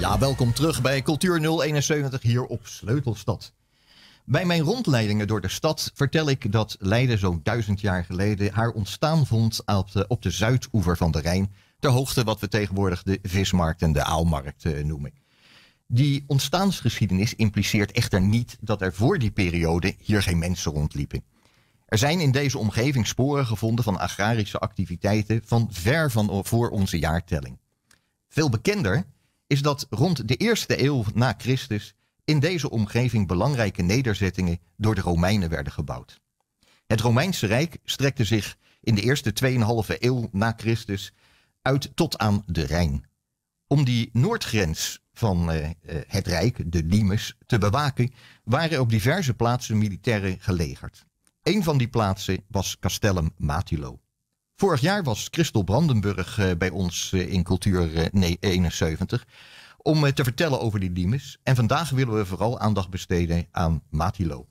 Ja, welkom terug bij Cultuur 071 hier op Sleutelstad. Bij mijn rondleidingen door de stad vertel ik dat Leiden zo'n duizend jaar geleden haar ontstaan vond op de, op de zuidoever van de Rijn, ter hoogte wat we tegenwoordig de vismarkt en de aalmarkt eh, noemen. Die ontstaansgeschiedenis impliceert echter niet dat er voor die periode hier geen mensen rondliepen. Er zijn in deze omgeving sporen gevonden van agrarische activiteiten van ver van voor onze jaartelling. Veel bekender is dat rond de eerste eeuw na Christus in deze omgeving belangrijke nederzettingen door de Romeinen werden gebouwd. Het Romeinse Rijk strekte zich in de eerste 2,5 eeuw na Christus uit tot aan de Rijn. Om die noordgrens van eh, eh, het Rijk, de Limes, te bewaken, waren op diverse plaatsen militairen gelegerd. Een van die plaatsen was Castellum Matilo. Vorig jaar was Christel Brandenburg eh, bij ons eh, in Cultuur 71 eh, om te vertellen over die Limes. En vandaag willen we vooral aandacht besteden aan Matilo.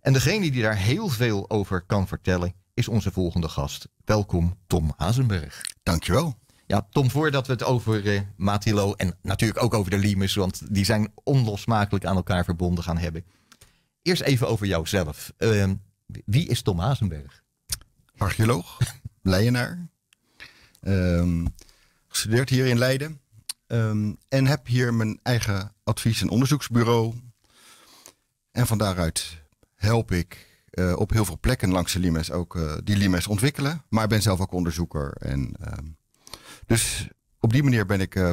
En degene die daar heel veel over kan vertellen is onze volgende gast. Welkom Tom Hazenberg. Dankjewel. Ja, Tom, voordat we het over uh, Matilo en natuurlijk ook over de Limes, want die zijn onlosmakelijk aan elkaar verbonden gaan hebben. Eerst even over jouzelf. Ehm, wie is Tom Hazenberg? Archeoloog, Leijenaar. Ehm, gestudeerd hier in Leiden. Ehm, en heb hier mijn eigen advies- en onderzoeksbureau. En van daaruit help ik eh, op heel veel plekken langs de Limes ook eh, die Limes ontwikkelen. Maar ben zelf ook onderzoeker. En, ehm, dus op die manier ben ik eh,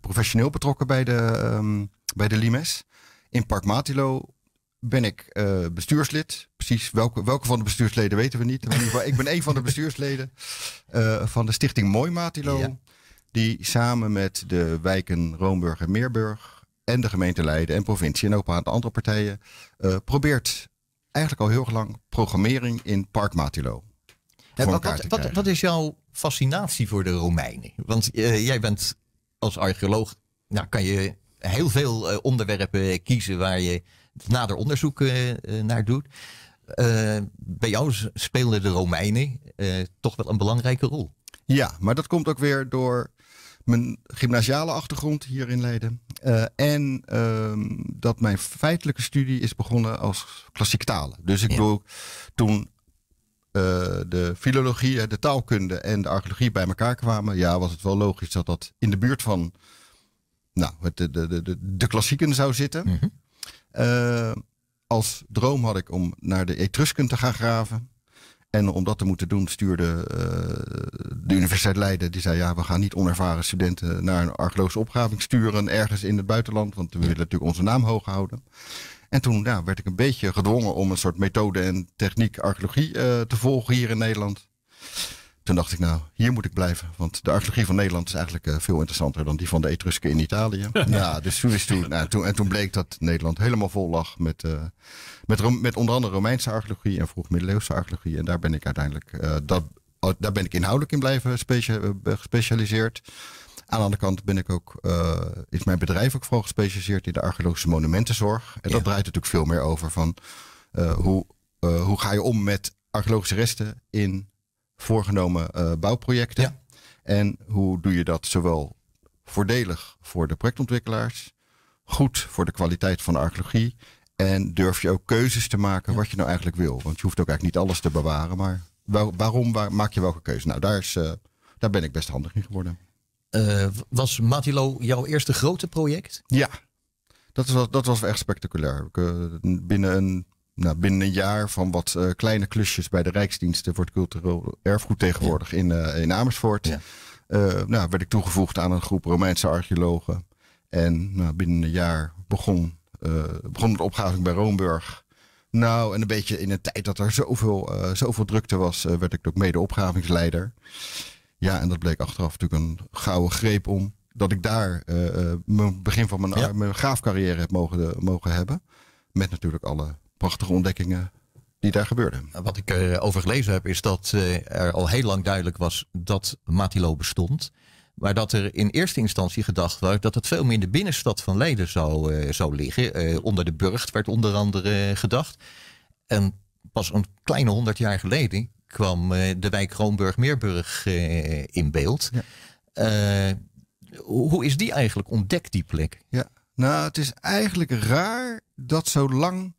professioneel betrokken bij de, bij de Limes. In Park Matilo ben ik bestuurslid precies welke, welke van de bestuursleden weten we niet. In ieder geval, ik ben een van de bestuursleden eh, van de stichting Mooi Matilo. Die samen met de wijken Roomburg en Meerburg en de gemeente Leiden en provincie en ook een aantal andere partijen eh, probeert eigenlijk al heel lang programmering in Park Matilo. Ja, wat, wat, wat, is jouw fascinatie voor de Romeinen? Want eh, jij bent als archeoloog, nou kan je heel veel onderwerpen kiezen waar je nader onderzoek naar doet. Eh, bij jou spelen de Romeinen eh, toch wel een belangrijke rol. Ja, maar dat komt ook weer door mijn gymnasiale achtergrond hier in Leiden. Eh, en ehm, dat mijn feitelijke studie is begonnen als klassiek talen. Dus ik bedoel, doe toen de filologie, de taalkunde en de archeologie bij elkaar kwamen. Ja, was het wel logisch dat dat in de buurt van nou, de, de, de, de klassieken zou zitten. Mm als droom had ik om naar de Etrusken te gaan graven. En om dat te moeten doen, stuurde eh, de Universiteit Leiden. Die zei: Ja, we gaan niet onervaren studenten naar een archeologische opgraving sturen. ergens in het buitenland, want we willen natuurlijk onze naam hoog houden. En toen werd ik een beetje gedwongen om een soort methode en techniek archeologie eh, te volgen hier in Nederland. Toen dacht ik, nou, hier moet ik blijven. Want de archeologie van Nederland is eigenlijk eh, veel interessanter dan die van de Etrusken in Italië. ja, dus toen, is nou, toen, en toen bleek dat Nederland helemaal vol lag met, eh, met, met onder andere Romeinse archeologie en vroeg middeleeuwse archeologie. En daar ben ik uiteindelijk, eh, dat, oh, daar ben ik inhoudelijk in blijven gespecialiseerd. Aan de andere kant ben ik ook, is mijn bedrijf ook vooral gespecialiseerd in de archeologische monumentenzorg. En dat draait natuurlijk veel meer over van hoe, hoe ga je om met archeologische resten in voorgenomen eh, bouwprojecten. En hoe doe je dat zowel voordelig voor de projectontwikkelaars, goed voor de kwaliteit van de archeologie en durf je ook keuzes te maken wat je nou eigenlijk wil. Want je hoeft ook eigenlijk niet alles te bewaren, maar waarom maak je welke keuze? Nou, daar, is, eh, daar ben ik best handig in geworden. Eh, was Matilo jouw eerste grote project? Ja, dat was, dat was echt spectaculair. binnen een nou, binnen een jaar van wat eh, kleine klusjes bij de Rijksdiensten voor het cultureel erfgoed tegenwoordig in, eh, in Amersfoort. Ja. Eh, nou, werd ik toegevoegd aan een groep Romeinse archeologen. En nou, binnen een jaar begon, begon de opgaving bij Roomburg. Nou, en een beetje in een tijd dat er zoveel, zoveel drukte was, werd ik ook mede-opgavingsleider. Ja, en dat bleek achteraf natuurlijk een gouden greep om dat ik daar mijn begin van mijn, ja. mijn graafcarrière heb mogen, mogen hebben. Met natuurlijk alle prachtige ontdekkingen die daar gebeurden. Nou, wat ik eh, over gelezen heb, is dat eh, er al heel lang duidelijk was dat Matilo bestond. Maar dat er in eerste instantie gedacht werd dat het veel meer in de binnenstad van Leiden zou, eh, zou liggen. onder de burcht werd onder andere gedacht. En pas een kleine honderd jaar geleden kwam de wijk Kroonburg-Meerburg in beeld. hoe is die eigenlijk ontdekt, die plek? Ja, nou, het is eigenlijk raar dat zo lang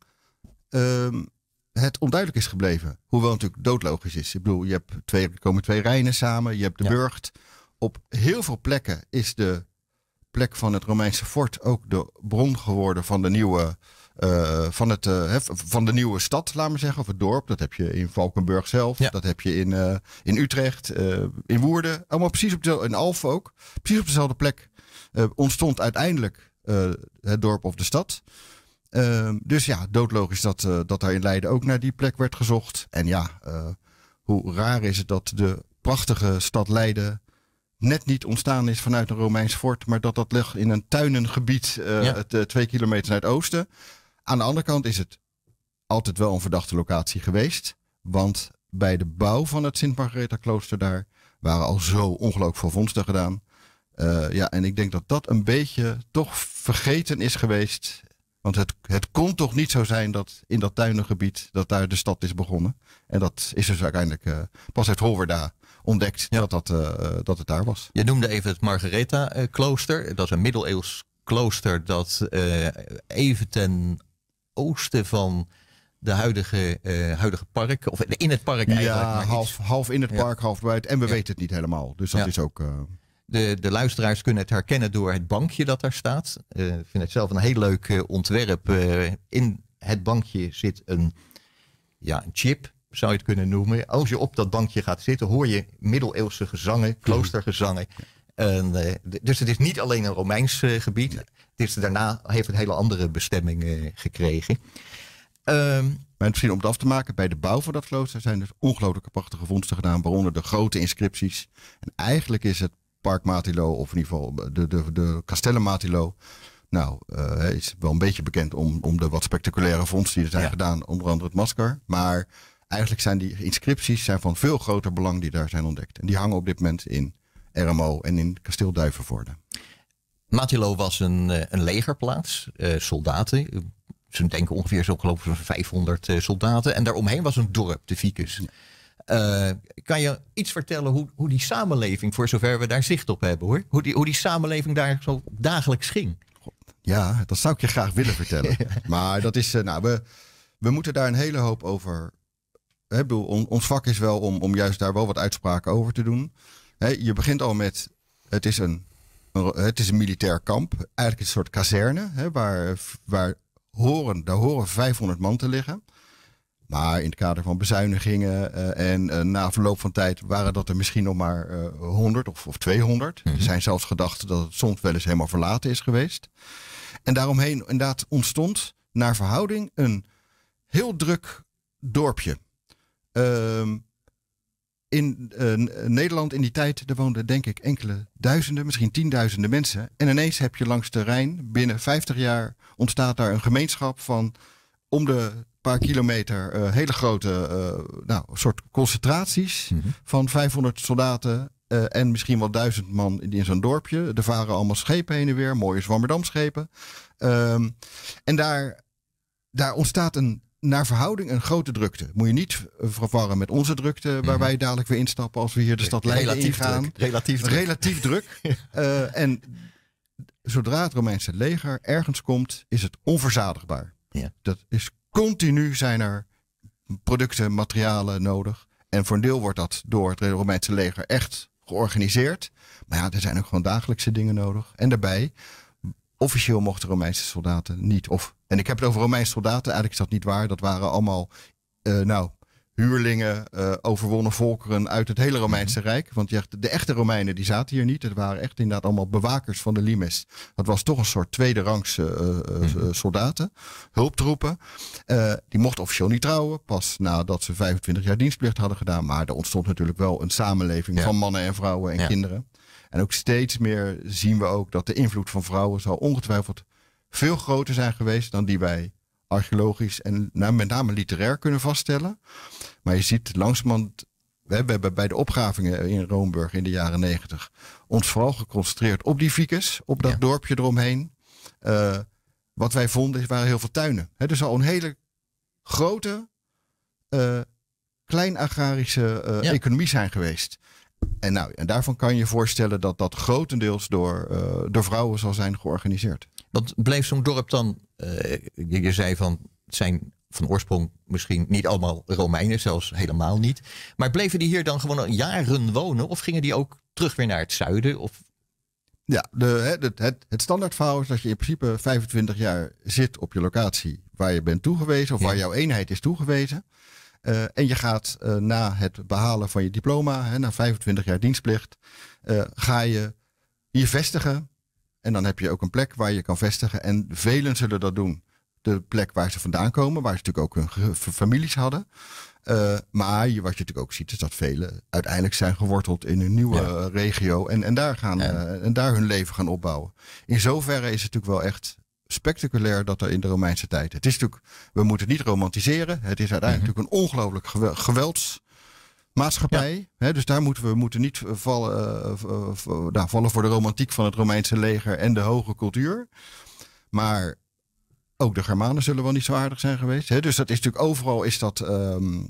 um, het onduidelijk is gebleven. Hoewel het natuurlijk doodlogisch is. Ik bedoel, je hebt twee, er komen twee Rijnen samen, je hebt de ja. Burgt. Op heel veel plekken is de plek van het Romeinse fort ook de bron geworden van de nieuwe, eh, van het, eh, van de nieuwe stad, laat we zeggen, of het dorp. Dat heb je in Valkenburg zelf, dat heb je in, eh, in Utrecht, in Woerden. Allemaal precies op dezelfde in Alf ook. Precies op dezelfde plek ontstond uiteindelijk het dorp of de stad. Ehm, dus ja, doodlogisch dat, eh, dat daar in Leiden ook naar die plek werd gezocht. En ja, eh, hoe raar is het dat de prachtige stad Leiden net niet ontstaan is vanuit een Romeins fort, maar dat dat ligt in een tuinengebied eh, het, twee kilometer naar het oosten. Aan de andere kant is het altijd wel een verdachte locatie geweest, want bij de bouw van het Sint Margaretha klooster daar waren al zo ongelooflijk veel vondsten gedaan. ja, en ik denk dat dat een beetje toch vergeten is geweest want het, het kon toch niet zo zijn dat in dat tuinengebied dat daar de stad is begonnen. En dat is dus uiteindelijk eh, pas uit Holwerda ontdekt ja. dat, dat, eh, dat het daar was. Je noemde even het Margaretha-klooster. Dat is een middeleeuws klooster dat eh, even ten oosten van de huidige, huidige park, of in het park eigenlijk. Ja, half, half in het park, half buiten. En we weten het niet helemaal. Dus dat is ook... De, de luisteraars kunnen het herkennen door het bankje dat daar staat. Eh, ik vind het zelf een heel leuk eh, ontwerp. Eh, in het bankje zit een, ja, een chip, zou je het kunnen noemen. Als je op dat bankje gaat zitten, hoor je middeleeuwse gezangen, mhm. kloostergezangen. En, dus het is niet alleen een Romeins gebied. Het is, daarna heeft het hele andere bestemming gekregen. Ehm, maar misschien om het af te maken, bij de bouw van dat klooster zijn er ongelooflijke prachtige vondsten gedaan, waaronder de grote inscripties. En eigenlijk is het Park Matilo of in ieder geval de, de, de Castellum Matilo. Nou, eh, hij is wel een beetje bekend om, om de wat spectaculaire vondsten die er zijn gedaan, onder andere het masker. Maar eigenlijk zijn die inscripties zijn van veel groter belang die daar zijn ontdekt. En die hangen op dit moment in RMO en in Kasteel Duivenvoorde. Matilo was een, eh, een legerplaats, eh, soldaten. Ze denken ongeveer zo geloof ik 500 soldaten. En daaromheen was een dorp, de Vicus. Eh, kan je iets vertellen hoe, hoe die samenleving, voor zover we daar zicht op hebben hoor, hoe die, hoe die samenleving daar zo dagelijks ging? Ja, dat zou ik je graag willen vertellen. maar dat is, eh, nou, we, we moeten daar een hele hoop over. Hè, ons vak is wel om, om juist daar wel wat uitspraken over te doen. Hè, je begint al met, het is een, een, het is een militair kamp, eigenlijk een soort kazerne, hè, waar, waar horen, daar horen 500 man te liggen. Maar in het kader van bezuinigingen eh, en eh, na verloop van tijd waren dat er misschien nog maar 100 eh, of, of 200. Er mhm. zijn zelfs gedachten dat het soms wel eens helemaal verlaten is geweest. En daaromheen inderdaad ontstond naar verhouding een heel druk dorpje. Ehm, in Nederland in die tijd, er woonden denk ik enkele duizenden, misschien tienduizenden mensen. En ineens heb je langs de Rijn, binnen 50 jaar, ontstaat daar een gemeenschap van om de paar kilometer eh, hele grote uh, nou, soort concentraties mhm. van 500 soldaten eh, en misschien wel duizend man in, zo'n dorpje. Er varen allemaal schepen heen en weer, mooie Zwammerdamschepen. Um, en daar, daar ontstaat een, naar verhouding een grote drukte. Moet je niet verwarren met onze drukte, waar mhm. wij dadelijk weer instappen als we hier de stad Leiden relatief Druk. Relatief druk. Relatief druk. en zodra het Romeinse leger ergens komt, is het onverzadigbaar. Dat is continu zijn er producten, materialen nodig. En voor een deel wordt dat door het Romeinse leger echt georganiseerd. Maar ja, er zijn ook gewoon dagelijkse dingen nodig. En daarbij, officieel mochten Romeinse soldaten niet. Of, en ik heb het over Romeinse soldaten, eigenlijk is dat niet waar. Dat waren allemaal, eh, nou, huurlingen, eh, overwonnen volkeren uit het hele Romeinse mhm. Rijk. Want je, de echte Romeinen die zaten hier niet. Het waren echt inderdaad allemaal bewakers van de limes. Dat was toch een soort tweede eh, eh, mhm. soldaten, hulptroepen. die mochten officieel niet trouwen, pas nadat ze 25 jaar dienstplicht hadden gedaan. Maar er ontstond natuurlijk wel een samenleving van mannen en vrouwen en kinderen. En ook steeds meer zien we ook dat de invloed van vrouwen zal ongetwijfeld veel groter zijn geweest dan die wij archeologisch en met name literair kunnen vaststellen. Maar je ziet langzamerhand we hebben bij de opgravingen in Roomburg in de jaren negentig ons vooral geconcentreerd op die ficus, op dat dorpje eromheen. Eh, wat wij vonden waren heel veel tuinen. Het dus al een hele grote, uh, eh, klein-agrarische eh, economie zijn geweest. En, nou, en daarvan kan je voorstellen dat dat grotendeels door, eh, door vrouwen zal zijn georganiseerd. Want bleef zo'n dorp dan, eh, je, zei van, het zijn van oorsprong misschien niet allemaal Romeinen, zelfs helemaal niet. Maar bleven die hier dan gewoon jaren wonen of gingen die ook terug weer naar het zuiden? Of? Ja, de, het, het, het standaardverhaal is dat je in principe 25 jaar zit op je locatie waar je bent toegewezen of waar jouw eenheid is toegewezen. Eh, en je gaat eh, na het behalen van je diploma, hè, na 25 jaar dienstplicht, eh, ga je je vestigen. En dan heb je ook een plek waar je kan vestigen. En velen zullen dat doen. De plek waar ze vandaan komen, waar ze natuurlijk ook hun families hadden. maar je, wat je natuurlijk ook ziet, is dat velen uiteindelijk zijn geworteld in een nieuwe regio. En, en, daar gaan, en daar hun leven gaan opbouwen. In zoverre is het natuurlijk wel echt spectaculair dat er in de Romeinse tijd. Het is natuurlijk, we moeten het niet romantiseren. Het is uiteindelijk mhm. natuurlijk een ongelooflijk geweldsmaatschappij. Hè, dus daar moeten we moeten niet eh, vallen, uh, vallen voor de romantiek van het Romeinse leger en de hoge cultuur. Maar ook de Germanen zullen wel niet zo aardig zijn geweest. Hè? Dus dat is natuurlijk overal is dat. Ehm,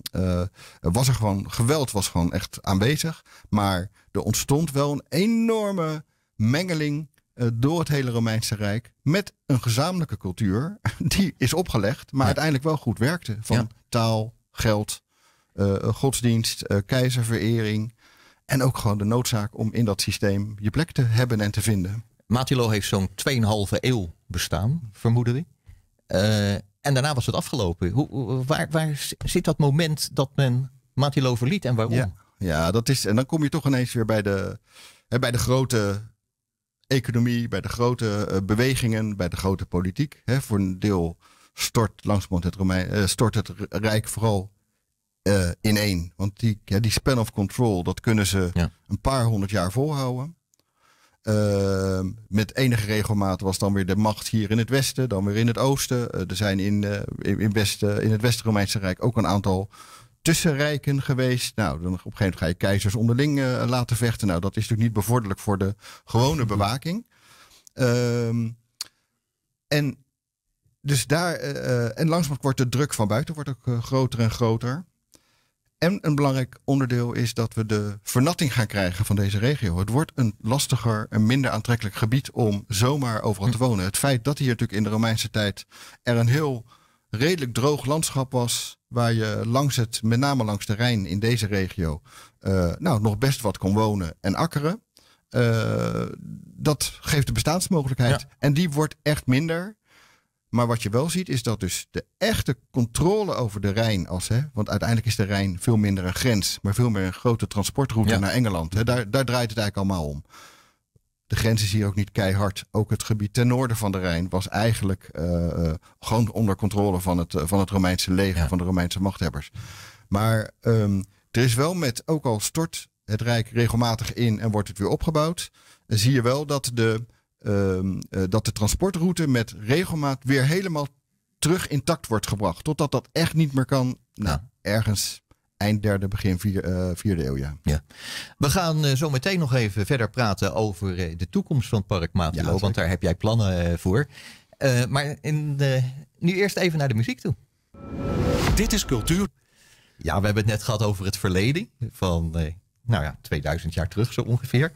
was er gewoon. Geweld was gewoon echt aanwezig. Maar er ontstond wel een enorme mengeling eh, door het hele Romeinse Rijk. Met een gezamenlijke cultuur die is opgelegd, maar uiteindelijk wel goed werkte. Van taal, geld, eh, godsdienst, uh, keizerverering. En ook gewoon de noodzaak om in dat systeem je plek te hebben en te vinden. Matilo heeft zo'n 2,5 eeuw bestaan, vermoeden we. en daarna was het afgelopen. Hoe, waar, waar zit dat moment dat men Matilo verliet en waarom? Ja, ja, dat is, en dan kom je toch ineens weer bij de, hè, bij de grote economie, bij de grote eh, bewegingen, bij de grote politiek. Hè. Voor een deel stort langzamerhand het, Romein, eh, stort het Rijk vooral eh, in één. Want die, ja, die span of control, dat kunnen ze een paar honderd jaar volhouden. Ehm, met enige regelmaat was dan weer de macht hier in het westen, dan weer in het oosten. er zijn in, in, in, westen in het West-Romeinse Rijk ook een aantal tussenrijken geweest. Nou, dan op een gegeven moment ga je keizers onderling eh, laten vechten. Nou, dat is natuurlijk niet bevorderlijk voor de gewone bewaking. Ehm, en dus daar, eh, eh, en langzamerhand wordt de druk van buiten wordt ook groter en groter. En een belangrijk onderdeel is dat we de vernatting gaan krijgen van deze regio. Het wordt een lastiger en minder aantrekkelijk gebied om zomaar overal te hm. wonen. Het feit dat hier natuurlijk in de Romeinse tijd er een heel redelijk droog landschap was, waar je langs het, met name langs de Rijn in deze regio, eh, nou, nog best wat kon wonen en akkeren. Eh, dat geeft de bestaansmogelijkheid. En die wordt echt minder. Maar wat je wel ziet is dat dus de echte controle over de Rijn, als, hè, want uiteindelijk is de Rijn veel minder een grens, maar veel meer een grote transportroute naar Engeland. Hè, daar, daar draait het eigenlijk allemaal om. De grenzen zie je ook niet keihard. Ook het gebied ten noorden van de Rijn was eigenlijk eh, eh, gewoon onder controle van het, eh, van het Romeinse leger, van de Romeinse machthebbers. Maar ehm, er is wel met, ook al stort het Rijk regelmatig in en wordt het weer opgebouwd, zie je wel dat de, ehm, dat de transportroute met regelmaat weer helemaal terug intact wordt gebracht. Totdat dat echt niet meer kan. Nou, ergens eind derde, begin eh, vierde eeuw. Ja. ja. We gaan eh, zo meteen nog even verder praten over eh, de toekomst van het park Matilo, want daar heb jij plannen voor. maar in de, nu eerst even naar de muziek toe. Dit is cultuur. Ja, we hebben het net gehad over het verleden van nou ja, 2000 jaar terug zo ongeveer.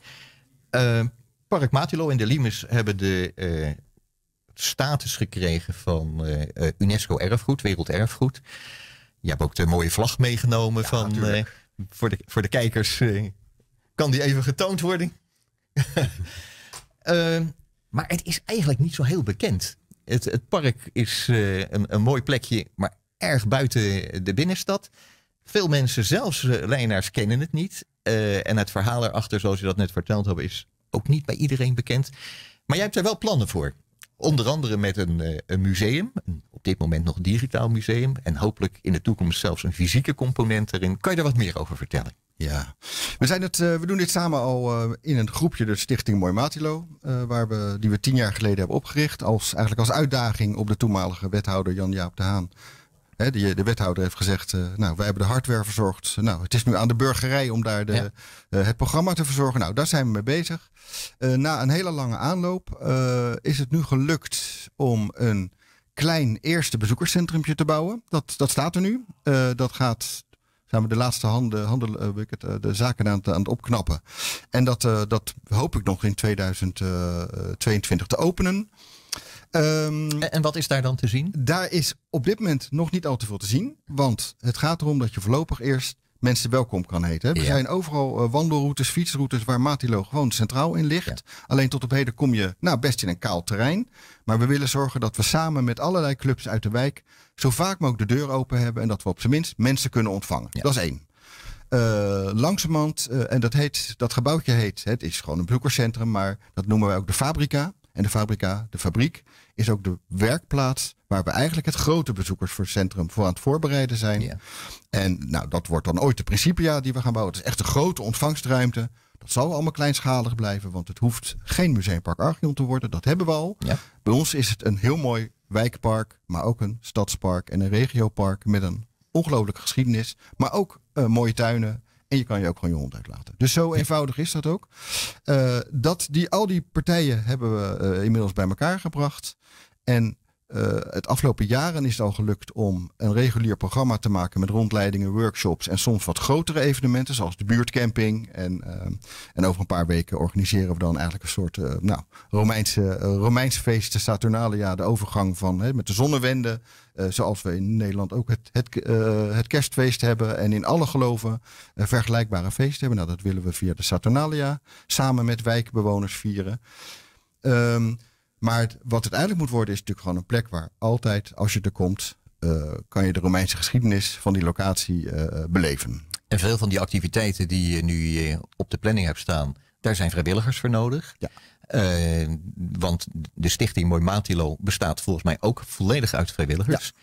Park Matilo en de Limes hebben de status gekregen van UNESCO erfgoed, werelderfgoed. Je hebt ook de mooie vlag meegenomen van, eh, voor, de, voor de kijkers. Eh, kan die even getoond worden? Eh, maar het is eigenlijk niet zo heel bekend. Het, het park is een, een, mooi plekje, maar erg buiten de binnenstad. Veel mensen, zelfs Leinaars, kennen het niet. en het verhaal erachter, zoals je dat net verteld hebt, is ook niet bij iedereen bekend. Maar jij hebt er wel plannen voor. Onder andere met een, eh, een museum, op dit moment nog een digitaal museum en hopelijk in de toekomst zelfs een fysieke component erin. Kan je daar wat meer over vertellen? Ja, we, zijn het, eh, we doen dit samen al eh, in een groepje, de Stichting Mooi Matilo, waar we, die we tien jaar geleden hebben opgericht. Als, eigenlijk als uitdaging op de toenmalige wethouder Jan-Jaap de Haan. Eh, de wethouder heeft gezegd, eh, nou, wij hebben de hardware verzorgd. Nou, het is nu aan de burgerij om daar de, eh, het programma te verzorgen. Nou, daar zijn we mee bezig. na een hele lange aanloop is het nu gelukt om een klein eerste bezoekerscentrumpje te bouwen. Dat, dat staat er nu. dat gaat zijn we de laatste handen, het? de zaken aan het, aan het opknappen. En dat, dat hoop ik nog in 2022 te openen. Ehm, en, wat is daar dan te zien? Daar is op dit moment nog niet al te veel te zien. Want het gaat erom dat je voorlopig eerst mensen welkom kan heten. Ja. Er zijn overal eh, wandelroutes, fietsroutes waar Matilo gewoon centraal in ligt. Alleen tot op heden kom je nou, best in een kaal terrein. Maar we willen zorgen dat we samen met allerlei clubs uit de wijk zo vaak mogelijk de deur open hebben en dat we op zijn minst mensen kunnen ontvangen. Dat is één. Uh, langzamerhand, eh, en dat, heet, dat gebouwtje heet, het is gewoon een bezoekerscentrum, maar dat noemen wij ook de Fabrica. En de fabrica, de fabriek, is ook de werkplaats waar we eigenlijk het grote bezoekerscentrum voor aan het voorbereiden zijn. En nou, dat wordt dan ooit de Principia die we gaan bouwen. Het is echt een grote ontvangstruimte. Dat zal allemaal kleinschalig blijven, want het hoeft geen museumpark Archeon te worden. Dat hebben we al. Ja. Bij ons is het een heel mooi wijkpark, maar ook een stadspark en een regiopark met een ongelooflijke geschiedenis. Maar ook eh, mooie tuinen, en je kan je ook gewoon je hond uitlaten. Dus zo eenvoudig is dat ook. Uh, dat die, al die partijen hebben we eh, inmiddels bij elkaar gebracht. En eh, het afgelopen jaren is het al gelukt om een regulier programma te maken met rondleidingen, workshops en soms wat grotere evenementen, zoals de buurtcamping. En, en over een paar weken organiseren we dan eigenlijk een soort nou, Romeinse, Romeinse feesten, Saturnalia, de overgang van hè, met de zonnewende eh, zoals we in Nederland ook het, het, eh, het, kerstfeest hebben en in alle geloven eh, vergelijkbare feesten hebben. Nou, dat willen we via de Saturnalia samen met wijkbewoners vieren. Ehm, maar wat het eigenlijk moet worden is natuurlijk gewoon een plek waar altijd, als je er komt, kan je de Romeinse geschiedenis van die locatie beleven. En veel van die activiteiten die je nu op de planning hebt staan, daar zijn vrijwilligers voor nodig. Ja. Uh, want de stichting Mooi Matilo bestaat volgens mij ook volledig uit vrijwilligers. Ja.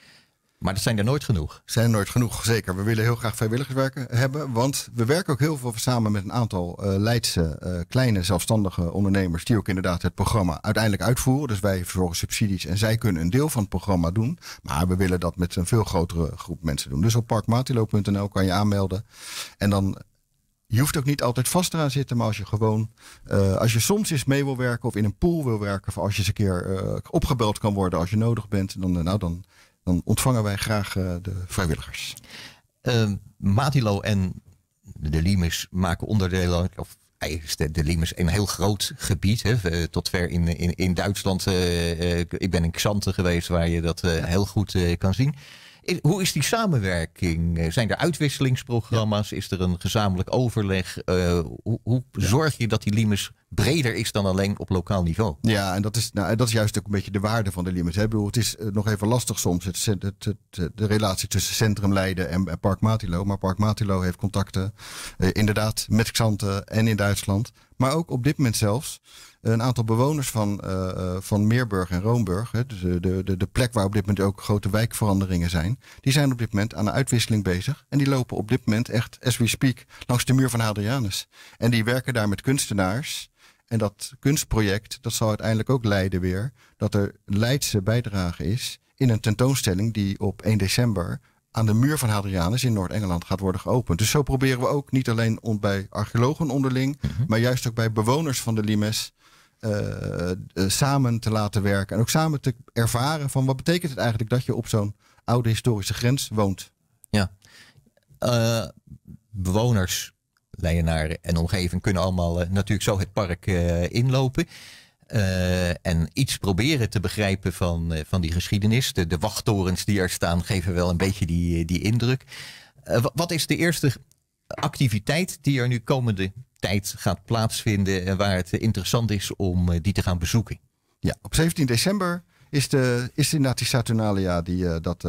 Maar dat zijn er nooit genoeg. Zijn er nooit genoeg, zeker. We willen heel graag vrijwilligerswerken hebben. Want we werken ook heel veel samen met een aantal eh, Leidse eh, kleine zelfstandige ondernemers. Die ook inderdaad het programma uiteindelijk uitvoeren. Dus wij verzorgen subsidies en zij kunnen een deel van het programma doen. Maar we willen dat met een veel grotere groep mensen doen. Dus op parkmatilo.nl kan je aanmelden. En dan je hoeft ook niet altijd vast eraan zitten, maar als je gewoon, eh, als je soms eens mee wil werken of in een pool wil werken, of als je eens een keer eh, opgebeld kan worden als je nodig bent, dan, eh, nou, dan, dan ontvangen wij graag de vrijwilligers. Ehm, Matilo en de Limes maken onderdelen, of eigenlijk de Limes een heel groot gebied, hè, tot ver in, in, in Duitsland. ik ben in Xanten geweest waar je dat heel goed kan zien. Hoe is die samenwerking? Eh, zijn er uitwisselingsprogramma's? Is er een gezamenlijk overleg? Eh, hoe, hoe zorg je dat die limes breder is dan alleen op lokaal niveau. Ja, en dat is, nou, dat is juist ook een beetje de waarde van de limit. Ik bedoel, het is eh, nog even lastig soms, het, het, de relatie tussen Centrum Leiden en, Park Matilo. Maar Park Matilo heeft contacten, eh, inderdaad, met Xanten en in Duitsland. Maar ook op dit moment zelfs eh, een aantal bewoners van, van Meerburg en Roomburg, hè, dus de, de, de plek waar op dit moment ook grote wijkveranderingen zijn, die zijn op dit moment aan de uitwisseling bezig. En die lopen op dit moment echt, as we speak, langs de muur van Hadrianus. En die werken daar met kunstenaars en dat kunstproject, dat zal uiteindelijk ook leiden weer dat er Leidse bijdrage is in een tentoonstelling die op 1 december aan de muur van Hadrianus in Noord-Engeland gaat worden geopend. Dus zo proberen we ook niet alleen bij archeologen onderling, mhm. maar juist ook bij bewoners van de Limes eh, eh, samen te laten werken. En ook samen te ervaren van wat betekent het eigenlijk dat je op zo'n oude historische grens woont. Ja, eh, bewoners Leijenaren en omgeving kunnen allemaal eh, natuurlijk zo het park eh, inlopen. Eh, en iets proberen te begrijpen van, van die geschiedenis. De, de, wachttorens die er staan geven wel een beetje die, die indruk. wat is de eerste activiteit die er nu komende tijd gaat plaatsvinden en waar het interessant is om die te gaan bezoeken? Ja, op 17 december is, de, is inderdaad die Saturnalia die dat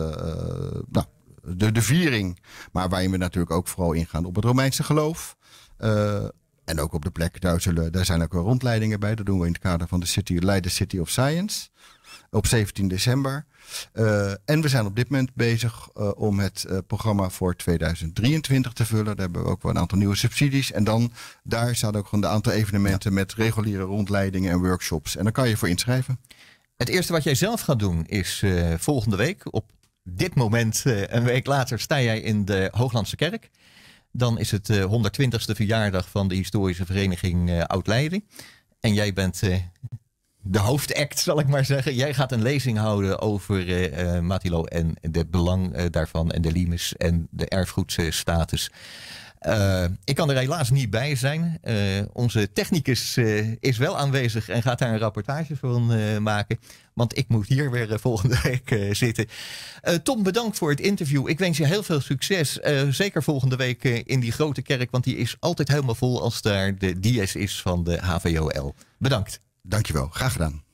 nou, de, de viering. Maar waarin we natuurlijk ook vooral ingaan op het Romeinse geloof. Eh, en ook op de plek, daar, zullen, daar zijn ook rondleidingen bij. Dat doen we in het kader van de City, Leiden City of Science. Op 17 december. Eh, en we zijn op dit moment bezig eh, om het programma voor 2023 te vullen. Daar hebben we ook wel een aantal nieuwe subsidies. En dan daar staan ook gewoon een aantal evenementen met reguliere rondleidingen en workshops. En dan kan je voor inschrijven. Het eerste wat jij zelf gaat doen is volgende week op dit moment, eh, een week later, sta jij in de Hooglandse Kerk. Dan is het 120ste eh, verjaardag van de historische vereniging eh, Oud-Leiden. En jij bent de hoofdact, zal ik maar zeggen. Jij gaat een lezing houden over uh, Matilo en het belang daarvan en de limes en de erfgoedstatus. ik kan er helaas niet bij zijn. onze technicus is wel aanwezig en gaat daar een rapportage van maken. Want ik moet hier weer eh, volgende week eh, zitten. Eh, Tom, bedankt voor het interview. Ik wens je heel veel succes. zeker volgende week in die grote kerk. Want die is altijd helemaal vol als daar de dies is van de HVOL. Bedankt. Dankjewel. Graag gedaan.